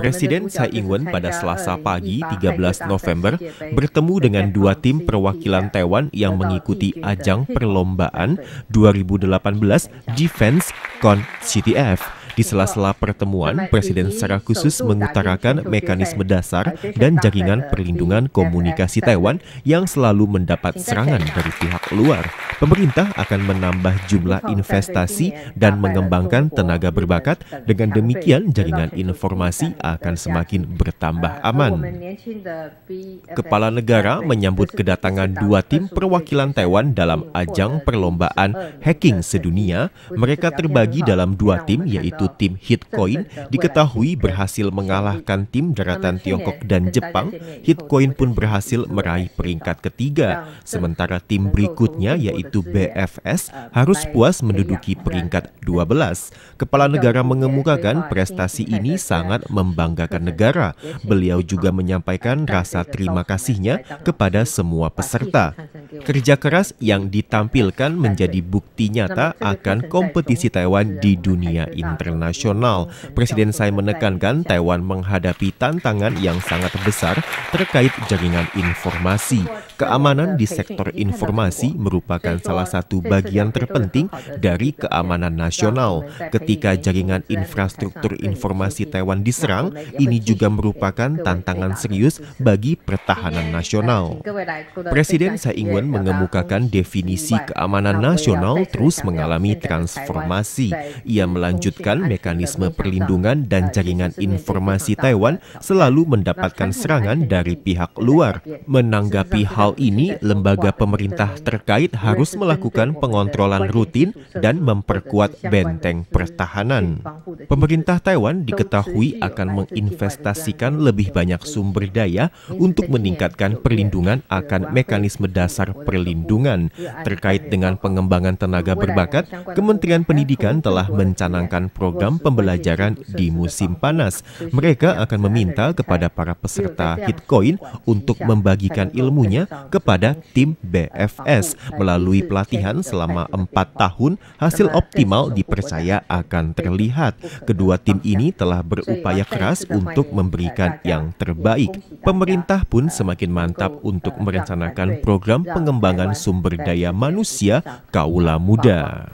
Presiden Tsai Ing-wen pada Selasa pagi 13 November bertemu dengan dua tim perwakilan Taiwan yang mengikuti ajang perlombaan 2018 Defense Con CTF di sela-sela pertemuan, Presiden secara khusus mengutarakan mekanisme dasar dan jaringan perlindungan komunikasi Taiwan yang selalu mendapat serangan dari pihak luar. Pemerintah akan menambah jumlah investasi dan mengembangkan tenaga berbakat. Dengan demikian, jaringan informasi akan semakin bertambah aman. Kepala negara menyambut kedatangan dua tim perwakilan Taiwan dalam ajang perlombaan hacking sedunia. Mereka terbagi dalam dua tim, yaitu yaitu tim Hitcoin, diketahui berhasil mengalahkan tim daratan Tiongkok dan Jepang. Hitcoin pun berhasil meraih peringkat ketiga, sementara tim berikutnya yaitu BFS harus puas menduduki peringkat 12. Kepala negara mengemukakan prestasi ini sangat membanggakan negara. Beliau juga menyampaikan rasa terima kasihnya kepada semua peserta. Iya. Kerja keras yang ditampilkan menjadi bukti nyata akan kompetisi Taiwan di dunia internasional. Presiden Tsai menekankan Taiwan menghadapi tantangan yang sangat besar terkait jaringan informasi. Keamanan di sektor informasi merupakan salah satu bagian terpenting dari keamanan nasional. Ketika jaringan infrastruktur informasi Taiwan diserang, ini juga merupakan tantangan serius bagi pertahanan nasional. Presiden Tsai Ing-wen mengemukakan definisi keamanan nasional terus mengalami transformasi. Ia melanjutkan mekanisme perlindungan dan jaringan informasi Taiwan selalu mendapatkan serangan dari pihak luar. Menanggapi hal ini, lembaga pemerintah terkait harus melakukan pengontrolan rutin dan memperkuat benteng pertahanan. Pemerintah Taiwan diketahui akan menginvestasikan lebih banyak sumber daya untuk meningkatkan perlindungan akan mekanisme dasar perlindungan. Iya, terkait dengan pengembangan tenaga berbakat, Kementerian Pendidikan telah mencanangkan program pembelajaran di musim panas. Mereka akan meminta kepada para peserta Hitcoin untuk membagikan ilmunya kepada tim BFS melalui pelatihan selama empat tahun. Hasil optimal dipercaya akan terlihat. Kedua tim ini telah berupaya keras untuk memberikan yang terbaik. Pemerintah pun semakin mantap untuk merencanakan program pengembangan pengembangan sumber daya manusia kaula muda.